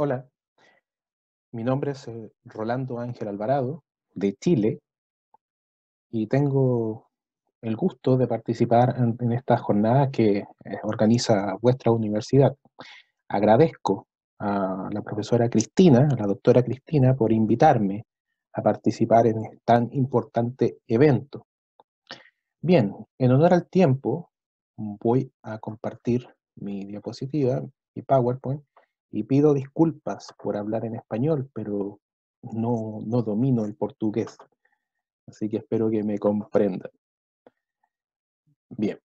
Hola, mi nombre es eh, Rolando Ángel Alvarado, de Chile, y tengo el gusto de participar en, esta jornada que eh, organiza vuestra universidad. Agradezco a la profesora Cristina, a la doctora Cristina, por invitarme a participar en este tan importante evento. Bien, en honor al tiempo, voy a compartir mi diapositiva, y PowerPoint, y pido disculpas por hablar en español, pero no, no domino el portugués. Así que espero que me comprendan. Bien.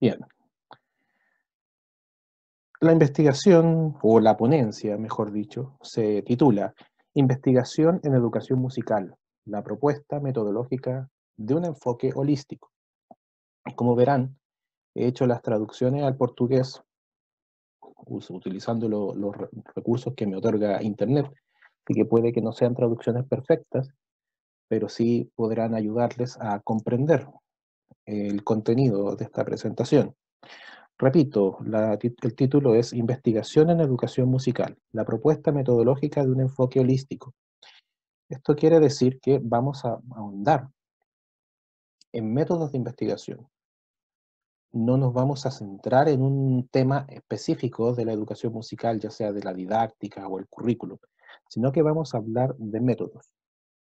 Bien. La investigación, o la ponencia, mejor dicho, se titula Investigación en Educación Musical, la propuesta metodológica de un enfoque holístico. Como verán, he hecho las traducciones al portugués utilizando los recursos que me otorga Internet. Así que puede que no sean traducciones perfectas, pero sí podrán ayudarles a comprender el contenido de esta presentación. Repito, el título es Investigación en Educación Musical, la propuesta metodológica de un enfoque holístico. Esto quiere decir que vamos a ahondar en métodos de investigación, no nos vamos a centrar en un tema específico de la educación musical, ya sea de la didáctica o el currículum, sino que vamos a hablar de métodos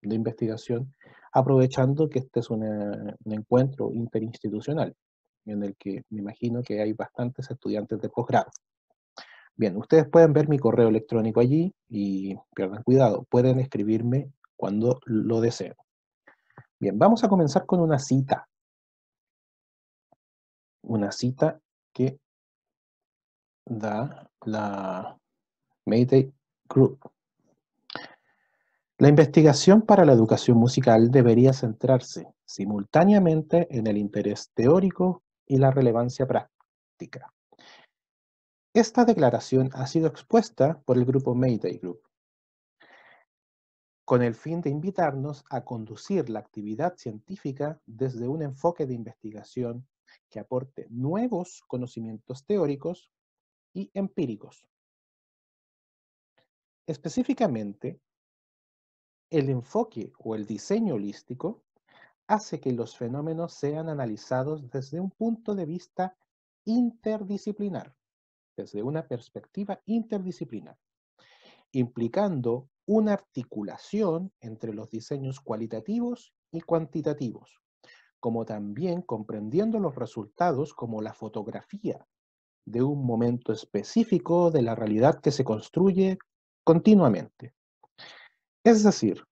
de investigación, aprovechando que este es un encuentro interinstitucional, en el que me imagino que hay bastantes estudiantes de posgrado. Bien, ustedes pueden ver mi correo electrónico allí y pierdan cuidado, pueden escribirme cuando lo deseen. Bien, vamos a comenzar con una cita una cita que da la Mayday Group. La investigación para la educación musical debería centrarse simultáneamente en el interés teórico y la relevancia práctica. Esta declaración ha sido expuesta por el grupo Mayday Group con el fin de invitarnos a conducir la actividad científica desde un enfoque de investigación que aporte nuevos conocimientos teóricos y empíricos. Específicamente, el enfoque o el diseño holístico hace que los fenómenos sean analizados desde un punto de vista interdisciplinar, desde una perspectiva interdisciplinar, implicando una articulación entre los diseños cualitativos y cuantitativos, como también comprendiendo los resultados como la fotografía de un momento específico de la realidad que se construye continuamente. Es decir,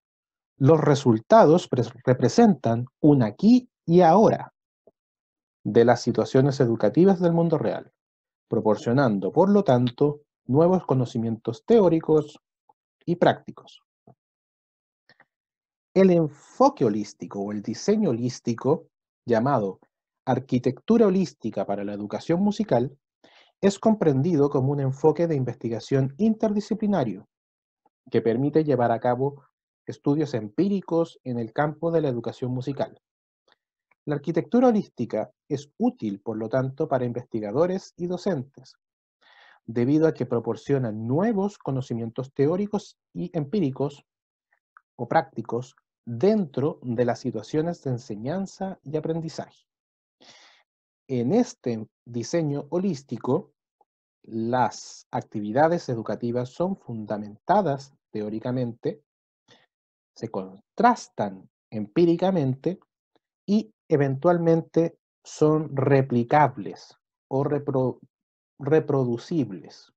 los resultados representan un aquí y ahora de las situaciones educativas del mundo real, proporcionando, por lo tanto, nuevos conocimientos teóricos y prácticos el enfoque holístico o el diseño holístico, llamado arquitectura holística para la educación musical, es comprendido como un enfoque de investigación interdisciplinario que permite llevar a cabo estudios empíricos en el campo de la educación musical. La arquitectura holística es útil, por lo tanto, para investigadores y docentes, debido a que proporciona nuevos conocimientos teóricos y empíricos o prácticos dentro de las situaciones de enseñanza y aprendizaje. En este diseño holístico, las actividades educativas son fundamentadas teóricamente, se contrastan empíricamente y eventualmente son replicables o reproducibles.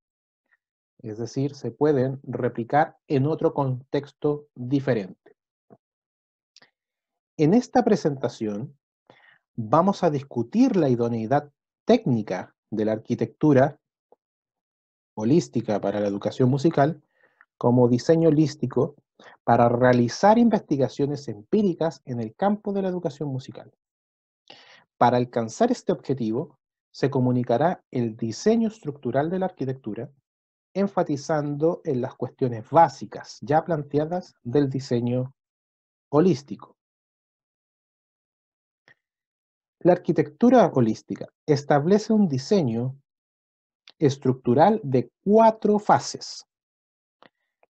Es decir, se pueden replicar en otro contexto diferente. En esta presentación vamos a discutir la idoneidad técnica de la arquitectura holística para la educación musical como diseño holístico para realizar investigaciones empíricas en el campo de la educación musical. Para alcanzar este objetivo, se comunicará el diseño estructural de la arquitectura, enfatizando en las cuestiones básicas ya planteadas del diseño holístico. La arquitectura holística establece un diseño estructural de cuatro fases.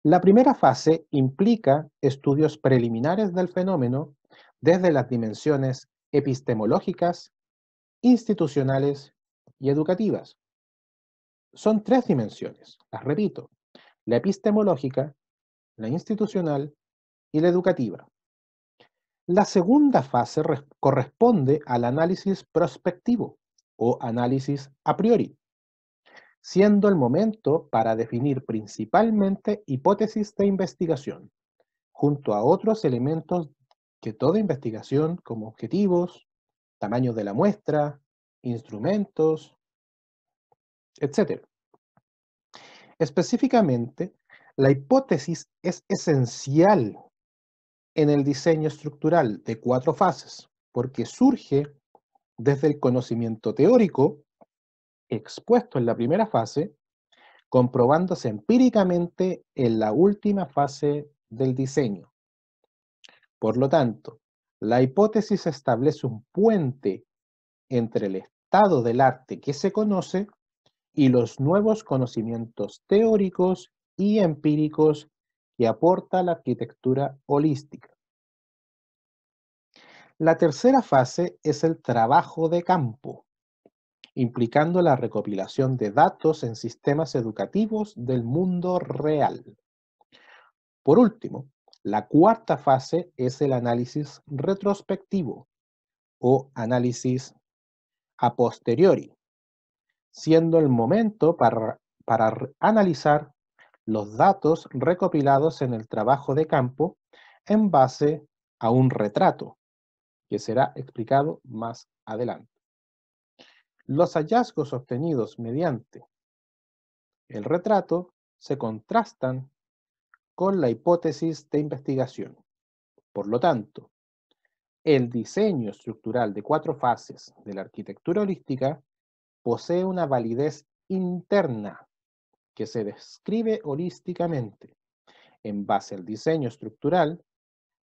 La primera fase implica estudios preliminares del fenómeno desde las dimensiones epistemológicas, institucionales y educativas. Son tres dimensiones, las repito, la epistemológica, la institucional y la educativa. La segunda fase corresponde al análisis prospectivo o análisis a priori, siendo el momento para definir principalmente hipótesis de investigación, junto a otros elementos que toda investigación como objetivos, tamaño de la muestra, instrumentos, etc. Específicamente, la hipótesis es esencial en el diseño estructural de cuatro fases, porque surge desde el conocimiento teórico expuesto en la primera fase, comprobándose empíricamente en la última fase del diseño. Por lo tanto, la hipótesis establece un puente entre el estado del arte que se conoce y los nuevos conocimientos teóricos y empíricos aporta la arquitectura holística. La tercera fase es el trabajo de campo, implicando la recopilación de datos en sistemas educativos del mundo real. Por último, la cuarta fase es el análisis retrospectivo o análisis a posteriori, siendo el momento para, para analizar los datos recopilados en el trabajo de campo en base a un retrato, que será explicado más adelante. Los hallazgos obtenidos mediante el retrato se contrastan con la hipótesis de investigación. Por lo tanto, el diseño estructural de cuatro fases de la arquitectura holística posee una validez interna que se describe holísticamente. En base al diseño estructural,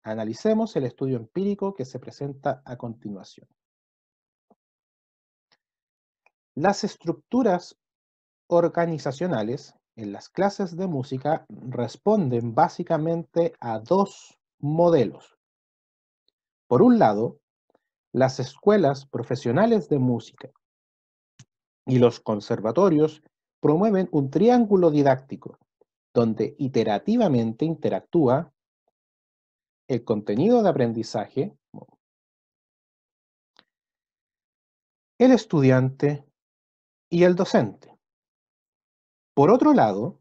analicemos el estudio empírico que se presenta a continuación. Las estructuras organizacionales en las clases de música responden básicamente a dos modelos. Por un lado, las escuelas profesionales de música y los conservatorios promueven un triángulo didáctico donde iterativamente interactúa el contenido de aprendizaje, el estudiante y el docente. Por otro lado,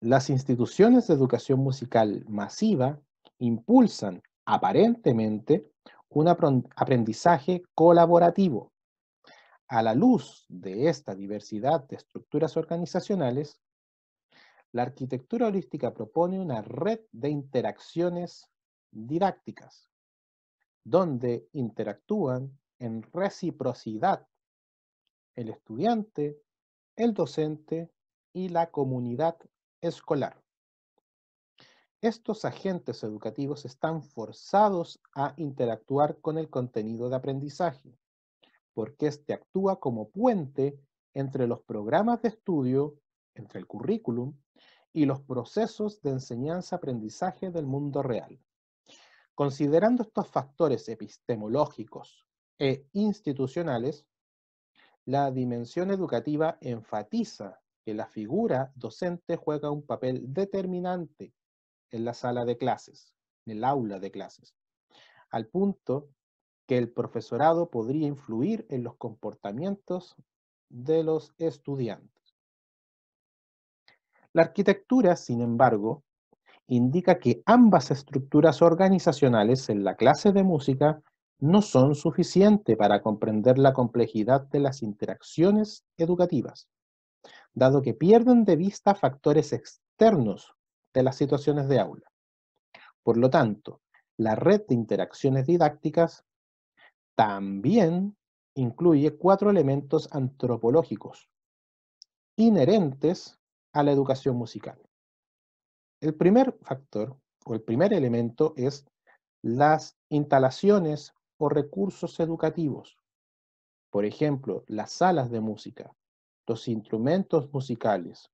las instituciones de educación musical masiva impulsan aparentemente un aprendizaje colaborativo, a la luz de esta diversidad de estructuras organizacionales, la arquitectura holística propone una red de interacciones didácticas, donde interactúan en reciprocidad el estudiante, el docente y la comunidad escolar. Estos agentes educativos están forzados a interactuar con el contenido de aprendizaje, porque éste actúa como puente entre los programas de estudio, entre el currículum, y los procesos de enseñanza-aprendizaje del mundo real. Considerando estos factores epistemológicos e institucionales, la dimensión educativa enfatiza que la figura docente juega un papel determinante en la sala de clases, en el aula de clases, al punto el profesorado podría influir en los comportamientos de los estudiantes. La arquitectura, sin embargo, indica que ambas estructuras organizacionales en la clase de música no son suficientes para comprender la complejidad de las interacciones educativas, dado que pierden de vista factores externos de las situaciones de aula. Por lo tanto, la red de interacciones didácticas también incluye cuatro elementos antropológicos inherentes a la educación musical. El primer factor o el primer elemento es las instalaciones o recursos educativos. Por ejemplo, las salas de música, los instrumentos musicales,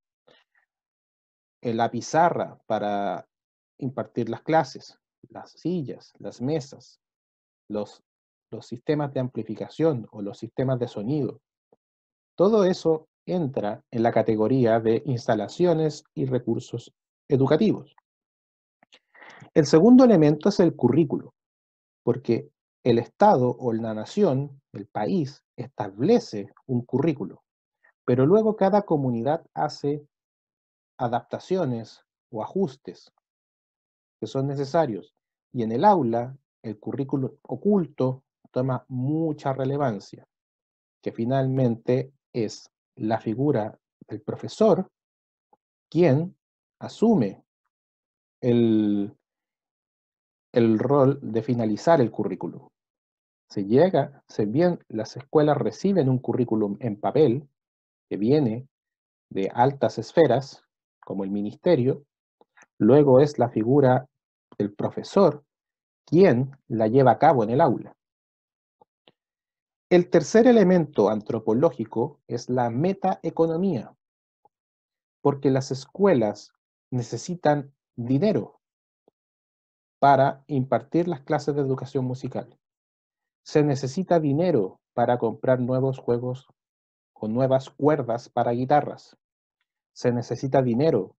eh, la pizarra para impartir las clases, las sillas, las mesas, los los sistemas de amplificación o los sistemas de sonido. Todo eso entra en la categoría de instalaciones y recursos educativos. El segundo elemento es el currículo, porque el Estado o la nación, el país, establece un currículo, pero luego cada comunidad hace adaptaciones o ajustes que son necesarios. Y en el aula, el currículo oculto toma mucha relevancia, que finalmente es la figura del profesor quien asume el, el rol de finalizar el currículum. Se llega, se bien las escuelas reciben un currículum en papel que viene de altas esferas, como el ministerio, luego es la figura del profesor quien la lleva a cabo en el aula. El tercer elemento antropológico es la metaeconomía, porque las escuelas necesitan dinero para impartir las clases de educación musical. Se necesita dinero para comprar nuevos juegos o nuevas cuerdas para guitarras. Se necesita dinero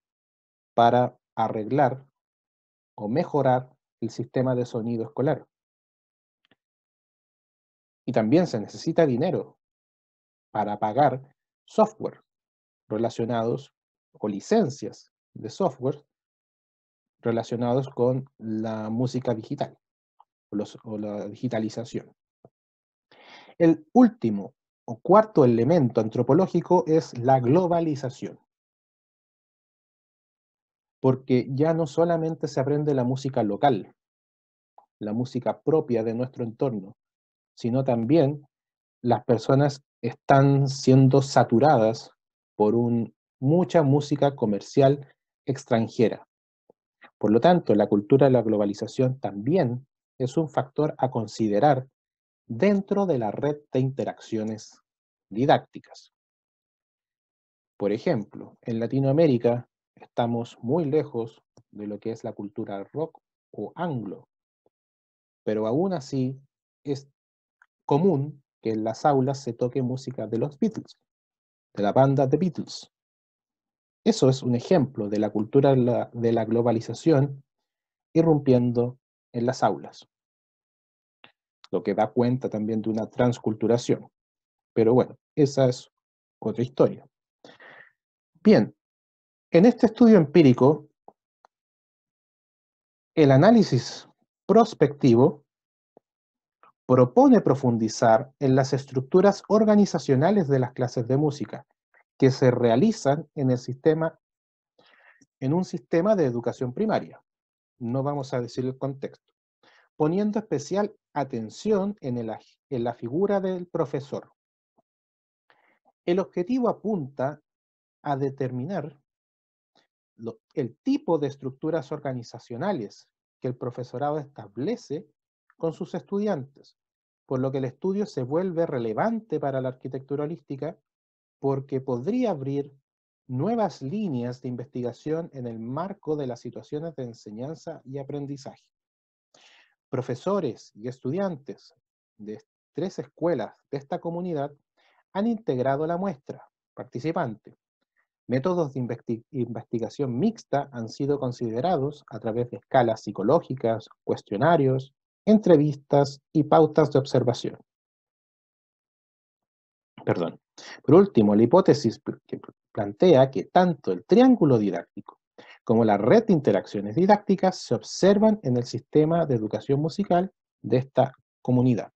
para arreglar o mejorar el sistema de sonido escolar. Y también se necesita dinero para pagar software relacionados o licencias de software relacionados con la música digital o, o la digitalización. El último o cuarto elemento antropológico es la globalización. Porque ya no solamente se aprende la música local, la música propia de nuestro entorno, sino también las personas están siendo saturadas por un, mucha música comercial extranjera. Por lo tanto, la cultura de la globalización también es un factor a considerar dentro de la red de interacciones didácticas. Por ejemplo, en Latinoamérica estamos muy lejos de lo que es la cultura rock o anglo, pero aún así es común que en las aulas se toque música de los Beatles, de la banda The Beatles. Eso es un ejemplo de la cultura de la globalización irrumpiendo en las aulas, lo que da cuenta también de una transculturación. Pero bueno, esa es otra historia. Bien, en este estudio empírico, el análisis prospectivo propone profundizar en las estructuras organizacionales de las clases de música que se realizan en el sistema en un sistema de educación primaria. No vamos a decir el contexto. Poniendo especial atención en, la figura del profesor. El objetivo apunta a determinar el tipo de estructuras organizacionales que el profesorado establece con sus estudiantes, por lo que el estudio se vuelve relevante para la arquitectura holística porque podría abrir nuevas líneas de investigación en el marco de las situaciones de enseñanza y aprendizaje. Profesores y estudiantes de tres escuelas de esta comunidad han integrado la muestra participante. Métodos de investigación mixta han sido considerados a través de escalas psicológicas, cuestionarios, entrevistas y pautas de observación. Perdón. Por último, la hipótesis que plantea que tanto el triángulo didáctico como la red de interacciones didácticas se observan en el sistema de educación musical de esta comunidad.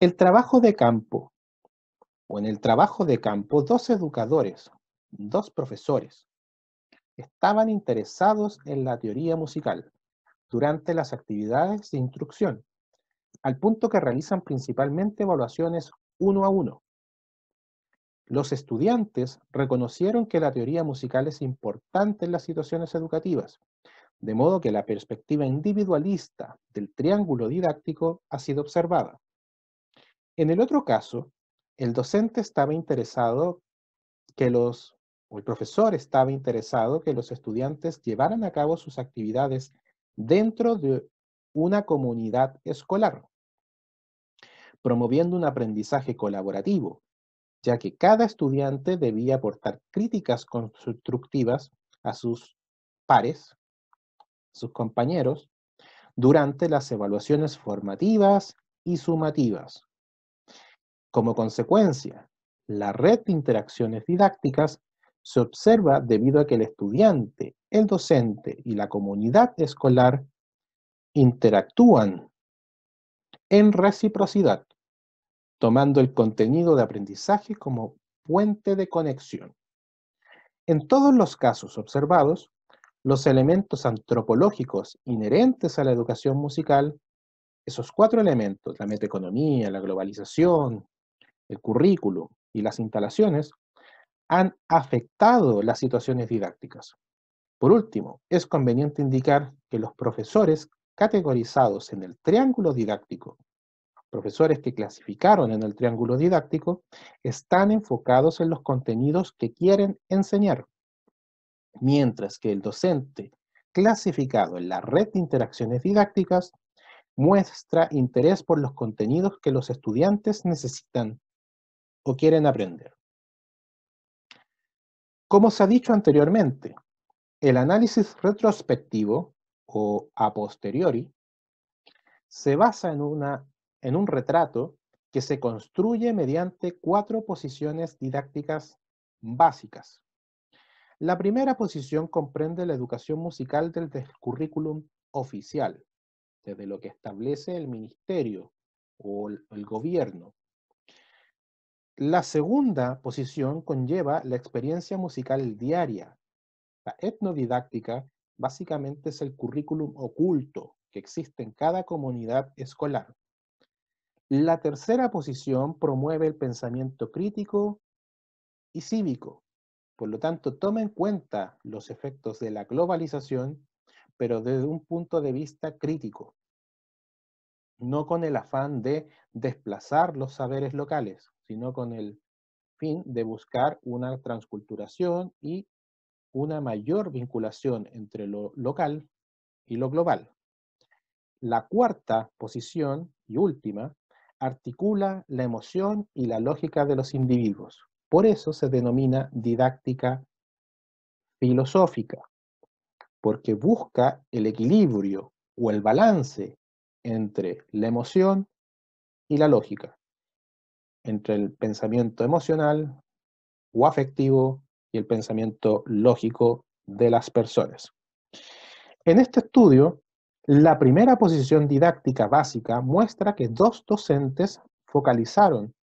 El trabajo de campo, o en el trabajo de campo, dos educadores, dos profesores, estaban interesados en la teoría musical, durante las actividades de instrucción, al punto que realizan principalmente evaluaciones uno a uno. Los estudiantes reconocieron que la teoría musical es importante en las situaciones educativas, de modo que la perspectiva individualista del triángulo didáctico ha sido observada. En el otro caso, el docente estaba interesado que los, o el profesor estaba interesado que los estudiantes llevaran a cabo sus actividades dentro de una comunidad escolar, promoviendo un aprendizaje colaborativo, ya que cada estudiante debía aportar críticas constructivas a sus pares, sus compañeros, durante las evaluaciones formativas y sumativas. Como consecuencia, la red de interacciones didácticas se observa debido a que el estudiante el docente y la comunidad escolar interactúan en reciprocidad, tomando el contenido de aprendizaje como puente de conexión. En todos los casos observados, los elementos antropológicos inherentes a la educación musical, esos cuatro elementos, la metaeconomía, la globalización, el currículo y las instalaciones, han afectado las situaciones didácticas. Por último, es conveniente indicar que los profesores categorizados en el triángulo didáctico, profesores que clasificaron en el triángulo didáctico, están enfocados en los contenidos que quieren enseñar, mientras que el docente clasificado en la red de interacciones didácticas muestra interés por los contenidos que los estudiantes necesitan o quieren aprender. Como se ha dicho anteriormente, el análisis retrospectivo o a posteriori se basa en, una, en un retrato que se construye mediante cuatro posiciones didácticas básicas. La primera posición comprende la educación musical del currículum oficial, desde lo que establece el ministerio o el gobierno. La segunda posición conlleva la experiencia musical diaria, la etnodidáctica básicamente es el currículum oculto que existe en cada comunidad escolar. La tercera posición promueve el pensamiento crítico y cívico. Por lo tanto, toma en cuenta los efectos de la globalización, pero desde un punto de vista crítico, no con el afán de desplazar los saberes locales, sino con el fin de buscar una transculturación y una mayor vinculación entre lo local y lo global. La cuarta posición y última articula la emoción y la lógica de los individuos. Por eso se denomina didáctica filosófica, porque busca el equilibrio o el balance entre la emoción y la lógica, entre el pensamiento emocional o afectivo y el pensamiento lógico de las personas. En este estudio, la primera posición didáctica básica muestra que dos docentes focalizaron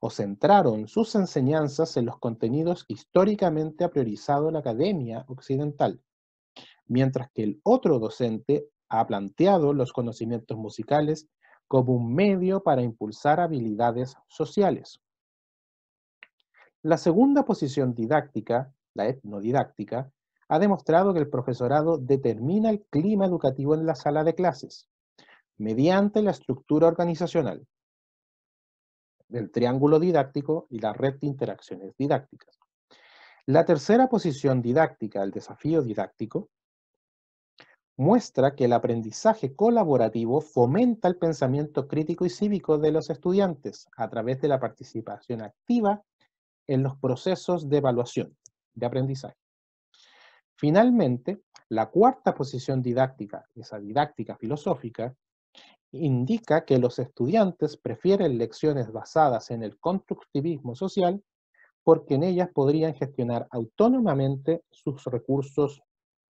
o centraron sus enseñanzas en los contenidos históricamente ha priorizado la academia occidental, mientras que el otro docente ha planteado los conocimientos musicales como un medio para impulsar habilidades sociales. La segunda posición didáctica, la etnodidáctica, ha demostrado que el profesorado determina el clima educativo en la sala de clases mediante la estructura organizacional del triángulo didáctico y la red de interacciones didácticas. La tercera posición didáctica, el desafío didáctico, muestra que el aprendizaje colaborativo fomenta el pensamiento crítico y cívico de los estudiantes a través de la participación activa en los procesos de evaluación, de aprendizaje. Finalmente, la cuarta posición didáctica, esa didáctica filosófica, indica que los estudiantes prefieren lecciones basadas en el constructivismo social porque en ellas podrían gestionar autónomamente sus recursos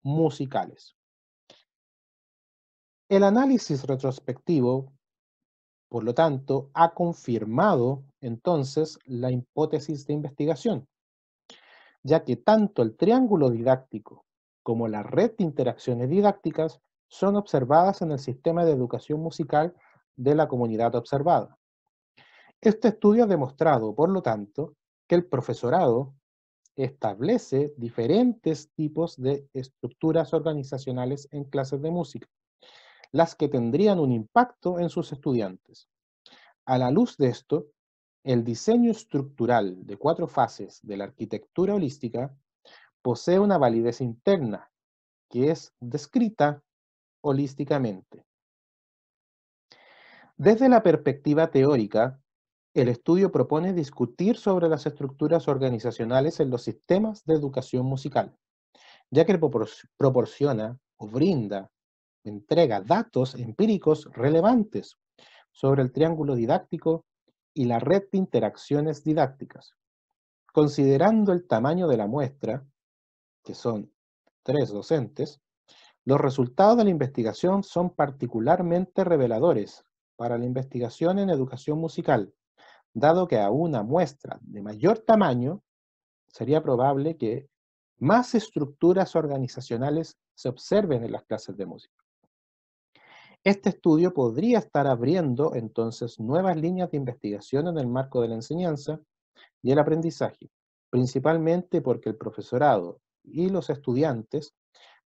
musicales. El análisis retrospectivo por lo tanto, ha confirmado entonces la hipótesis de investigación, ya que tanto el triángulo didáctico como la red de interacciones didácticas son observadas en el sistema de educación musical de la comunidad observada. Este estudio ha demostrado, por lo tanto, que el profesorado establece diferentes tipos de estructuras organizacionales en clases de música, las que tendrían un impacto en sus estudiantes. A la luz de esto, el diseño estructural de cuatro fases de la arquitectura holística posee una validez interna que es descrita holísticamente. Desde la perspectiva teórica, el estudio propone discutir sobre las estructuras organizacionales en los sistemas de educación musical, ya que proporciona o brinda entrega datos empíricos relevantes sobre el triángulo didáctico y la red de interacciones didácticas. Considerando el tamaño de la muestra, que son tres docentes, los resultados de la investigación son particularmente reveladores para la investigación en educación musical, dado que a una muestra de mayor tamaño sería probable que más estructuras organizacionales se observen en las clases de música. Este estudio podría estar abriendo entonces nuevas líneas de investigación en el marco de la enseñanza y el aprendizaje, principalmente porque el profesorado y los estudiantes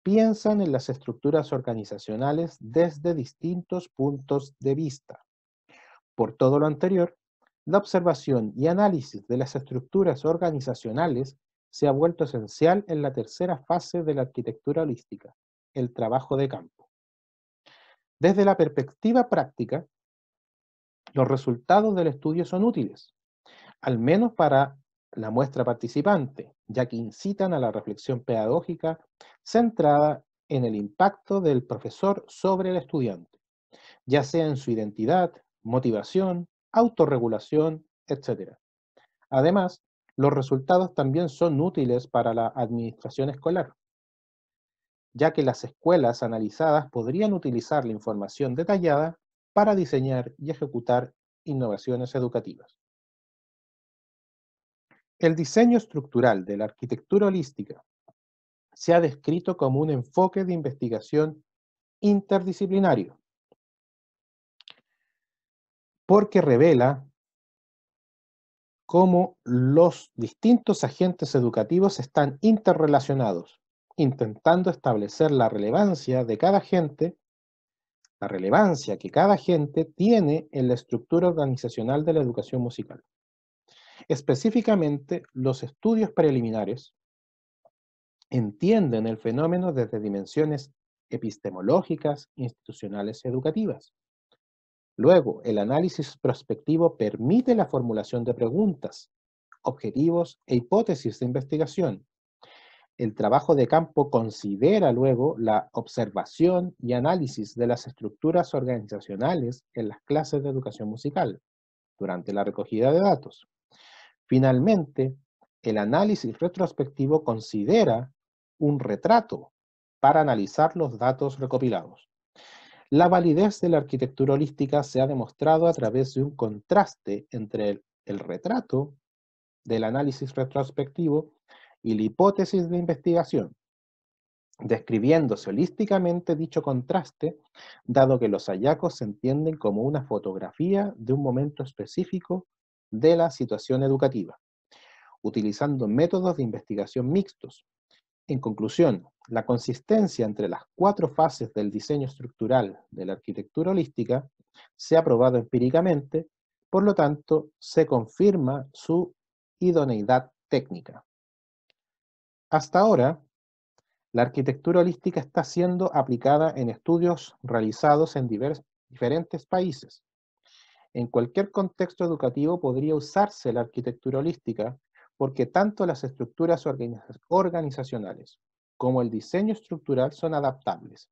piensan en las estructuras organizacionales desde distintos puntos de vista. Por todo lo anterior, la observación y análisis de las estructuras organizacionales se ha vuelto esencial en la tercera fase de la arquitectura holística, el trabajo de campo. Desde la perspectiva práctica, los resultados del estudio son útiles, al menos para la muestra participante, ya que incitan a la reflexión pedagógica centrada en el impacto del profesor sobre el estudiante, ya sea en su identidad, motivación, autorregulación, etc. Además, los resultados también son útiles para la administración escolar, ya que las escuelas analizadas podrían utilizar la información detallada para diseñar y ejecutar innovaciones educativas. El diseño estructural de la arquitectura holística se ha descrito como un enfoque de investigación interdisciplinario, porque revela cómo los distintos agentes educativos están interrelacionados, intentando establecer la relevancia de cada gente, la relevancia que cada gente tiene en la estructura organizacional de la educación musical. Específicamente, los estudios preliminares entienden el fenómeno desde dimensiones epistemológicas, institucionales y educativas. Luego, el análisis prospectivo permite la formulación de preguntas, objetivos e hipótesis de investigación, el trabajo de campo considera luego la observación y análisis de las estructuras organizacionales en las clases de educación musical durante la recogida de datos. Finalmente, el análisis retrospectivo considera un retrato para analizar los datos recopilados. La validez de la arquitectura holística se ha demostrado a través de un contraste entre el, retrato del análisis retrospectivo y la hipótesis de investigación, describiéndose holísticamente dicho contraste, dado que los hallazgos se entienden como una fotografía de un momento específico de la situación educativa, utilizando métodos de investigación mixtos. En conclusión, la consistencia entre las cuatro fases del diseño estructural de la arquitectura holística se ha probado empíricamente, por lo tanto, se confirma su idoneidad técnica. Hasta ahora, la arquitectura holística está siendo aplicada en estudios realizados en diferentes países. En cualquier contexto educativo podría usarse la arquitectura holística porque tanto las estructuras organizacionales como el diseño estructural son adaptables.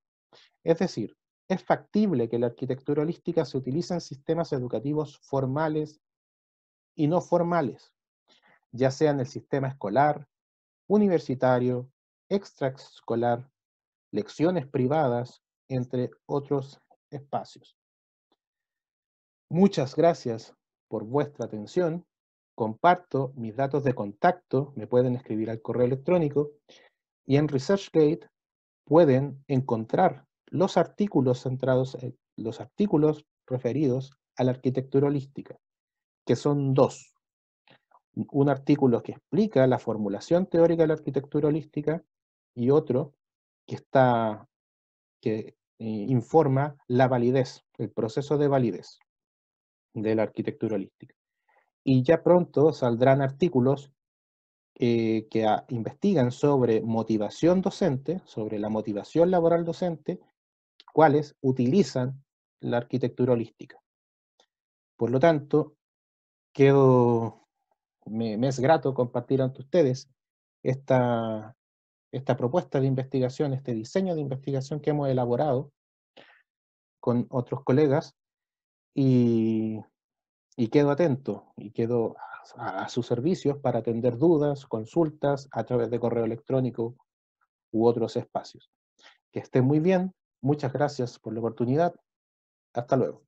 Es decir, es factible que la arquitectura holística se utilice en sistemas educativos formales y no formales, ya sea en el sistema escolar, universitario, extraescolar, lecciones privadas, entre otros espacios. Muchas gracias por vuestra atención. Comparto mis datos de contacto, me pueden escribir al correo electrónico y en ResearchGate pueden encontrar los artículos centrados, eh, los artículos referidos a la arquitectura holística, que son dos un artículo que explica la formulación teórica de la arquitectura holística y otro que está que eh, informa la validez, el proceso de validez de la arquitectura holística. Y ya pronto saldrán artículos eh, que investigan sobre motivación docente, sobre la motivación laboral docente, cuáles utilizan la arquitectura holística. Por lo tanto, quedo me, es grato compartir ante ustedes esta, esta propuesta de investigación, este diseño de investigación que hemos elaborado con otros colegas y, quedo atento y quedo a, a, sus servicios para atender dudas, consultas a través de correo electrónico u otros espacios. Que estén muy bien, muchas gracias por la oportunidad, hasta luego.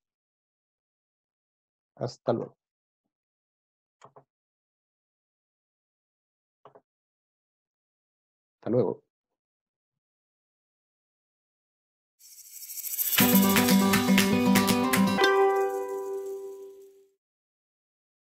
Hasta luego. Hasta luego.